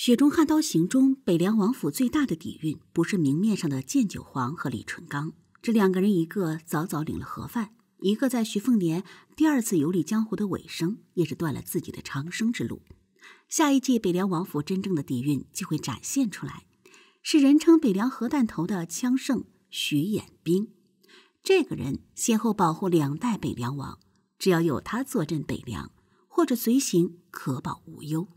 《雪中悍刀行》中，北凉王府最大的底蕴不是明面上的剑九皇和李淳罡这两个人，一个早早领了盒饭，一个在徐凤年第二次游历江湖的尾声，也是断了自己的长生之路。下一季，北凉王府真正的底蕴就会展现出来，是人称北凉核弹头的枪圣徐衍兵。这个人先后保护两代北凉王，只要有他坐镇北凉或者随行，可保无忧。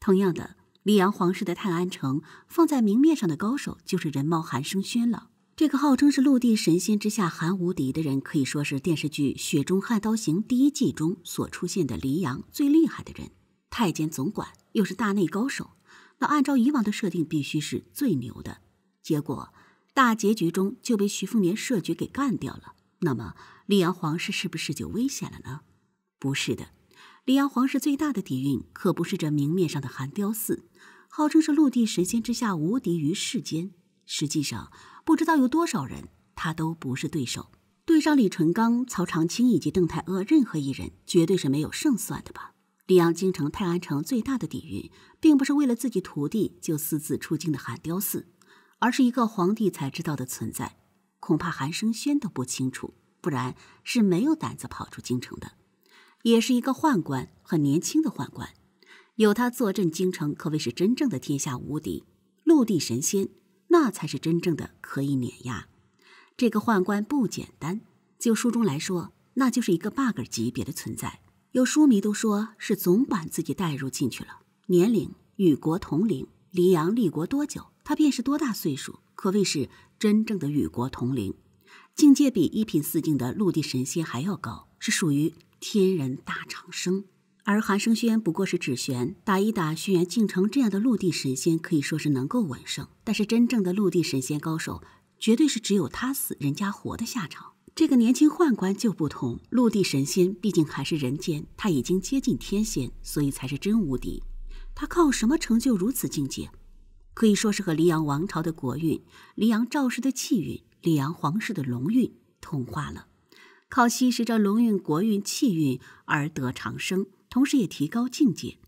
同样的。溧阳皇室的泰安城放在明面上的高手就是人貌韩生轩了。这个号称是陆地神仙之下韩无敌的人，可以说是电视剧《雪中悍刀行》第一季中所出现的黎阳最厉害的人。太监总管又是大内高手，那按照以往的设定，必须是最牛的。结果大结局中就被徐凤年设局给干掉了。那么溧阳皇室是不是就危险了呢？不是的。李阳皇室最大的底蕴，可不是这明面上的寒雕寺，号称是陆地神仙之下无敌于世间。实际上，不知道有多少人他都不是对手。对上李淳罡、曹长青以及邓太阿任何一人，绝对是没有胜算的吧？李阳京城泰安城最大的底蕴，并不是为了自己徒弟就私自出京的寒雕寺，而是一个皇帝才知道的存在，恐怕韩生轩都不清楚，不然是没有胆子跑出京城的。也是一个宦官，很年轻的宦官，有他坐镇京城，可谓是真正的天下无敌，陆地神仙，那才是真正的可以碾压。这个宦官不简单，就书中来说，那就是一个 bug 级别的存在。有书迷都说是总把自己带入进去了。年龄与国同龄，黎阳立国多久，他便是多大岁数，可谓是真正的与国同龄，境界比一品四境的陆地神仙还要高，是属于。天人大长生，而韩生轩不过是纸玄，打一打轩辕敬城这样的陆地神仙，可以说是能够稳胜。但是真正的陆地神仙高手，绝对是只有他死人家活的下场。这个年轻宦官就不同，陆地神仙毕竟还是人间，他已经接近天仙，所以才是真无敌。他靠什么成就如此境界？可以说是和黎阳王朝的国运、黎阳赵氏的气运、黎阳皇室的龙运同化了。靠吸食着龙运、国运、气运而得长生，同时也提高境界。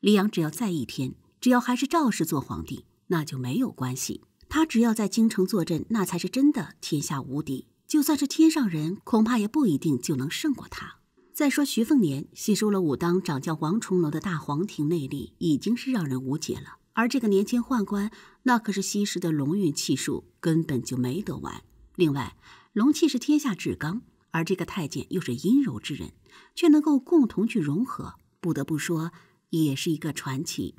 李阳只要在一天，只要还是赵氏做皇帝，那就没有关系。他只要在京城坐镇，那才是真的天下无敌。就算是天上人，恐怕也不一定就能胜过他。再说徐凤年吸收了武当掌教王重楼的大黄庭内力，已经是让人无解了。而这个年轻宦官，那可是吸食的龙运气数，根本就没得完。另外，龙气是天下至刚。而这个太监又是阴柔之人，却能够共同去融合，不得不说也是一个传奇。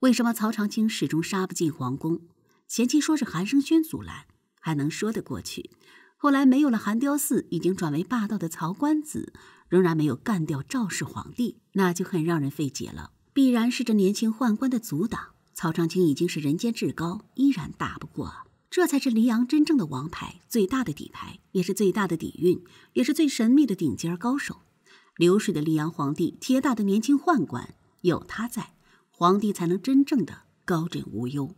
为什么曹长卿始终杀不进皇宫？前期说是韩生轩阻拦，还能说得过去。后来没有了韩雕寺，已经转为霸道的曹官子，仍然没有干掉赵氏皇帝，那就很让人费解了。必然是这年轻宦官的阻挡。曹长卿已经是人间至高，依然打不过。这才是黎阳真正的王牌，最大的底牌，也是最大的底蕴，也是最神秘的顶尖高手。流水的黎阳皇帝，铁打的年轻宦官。有他在，皇帝才能真正的高枕无忧。